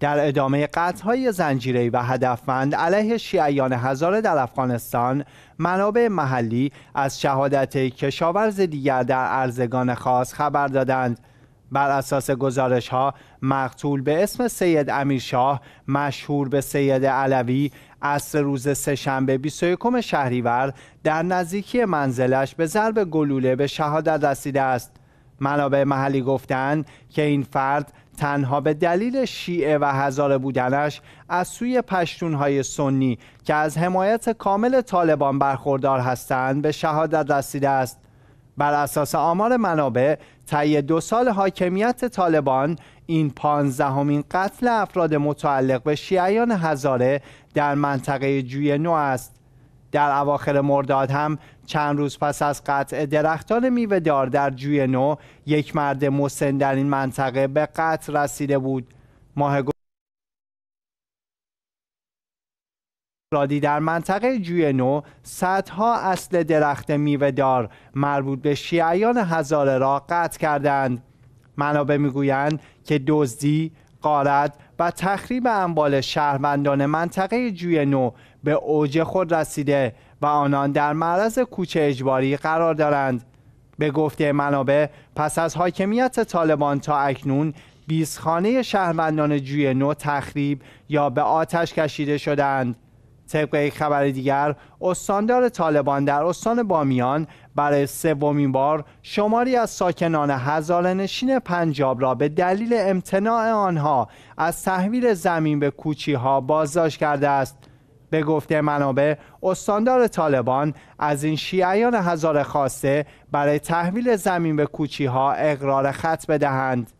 در ادامه قطعهای زنجیری و هدفمند علیه شیعیان هزار در افغانستان منابع محلی از شهادت کشاورز دیگر در ارزگان خاص خبر دادند بر اساس گزارش ها مقتول به اسم سید امیرشاه مشهور به سید علوی عصر روز سهشنبه 21 شهریور در نزدیکی منزلش به ضرب گلوله به شهادت رسیده است منابع محلی گفتند که این فرد تنها به دلیل شیعه و هزاره بودنش از سوی پشتونهای سنی که از حمایت کامل طالبان برخوردار هستند به شهادت رسیده است بر اساس آمار منابع طی دو سال حاکمیت طالبان این پانزدهمین قتل افراد متعلق به شیعیان هزاره در منطقه جوی نو است در اواخر مرداد هم چند روز پس از قطع درختان میوهدار در جوی نو یک مرد مسن در این منطقه به قطع رسیده بود ماه رادی در منطقه جوی نو صدها اصل درخت دار مربوط به شیعیان هزاره را قطع کردند منابع میگویند که دزدی قارت و تخریب اموال شهروندان منطقه جوی نو به اوج خود رسیده و آنان در معرض کوچه اجباری قرار دارند به گفته منابع پس از حاکمیت طالبان تا اکنون 20 خانه شهروندان جوی نو تخریب یا به آتش کشیده شدند طبق یک خبر دیگر استاندار طالبان در استان بامیان برای سومین بار شماری از ساکنان هزارنشین پنجاب را به دلیل امتناع آنها از تحویل زمین به کوچی ها بازداشت کرده است به گفته منابع استاندار طالبان از این شیعیان هزار خواسته برای تحویل زمین به کوچی ها اقرار خط بدهند